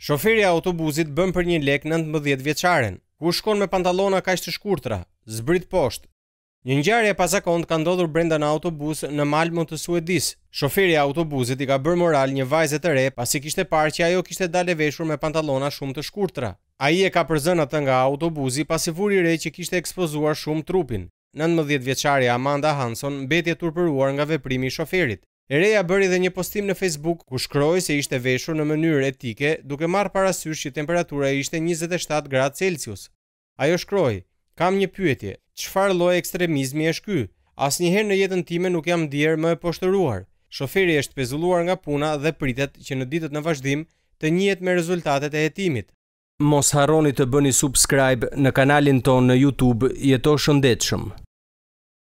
Shoferi i autobusit bën për një lek 19 vjeçaren, ku shkon me pantallona kaq të shkurtra, zbrit poshtë. Një ngjarje pa zakon ka ndodhur brenda në autobus në Malmö të Suedis. Shoferi i autobusit i ka bërë moral një vajze të re pasi kishte parë që ajo kishte dalë veshur me pantallona shumë të shkurtra. Ai e ka përzën atë nga autobusi pasi vuri re që kishte ekspozuar shumë trupin. 19 vjeçare Amanda Hanson mbeti e turpëruar nga veprimi i shoferit. Ereja bëri dhe një postim në Facebook ku shkroi se ishte veshur në mënyrë etike, duke marrë parasysh që temperatura ishte 27 gradë Celsius. Ajo shkroi: "Kam një pyetje. Çfarë lloj ekstremizmi është ky? Asnjëherë në jetën time nuk jam ndier më e poshtëruar. Shoferi është pezulluar nga puna dhe pritet që në ditët në vazhdim të njihet me rezultatet e hetimit." Mos harroni të bëni subscribe në kanalin tonë në YouTube, jeto shëndetshëm.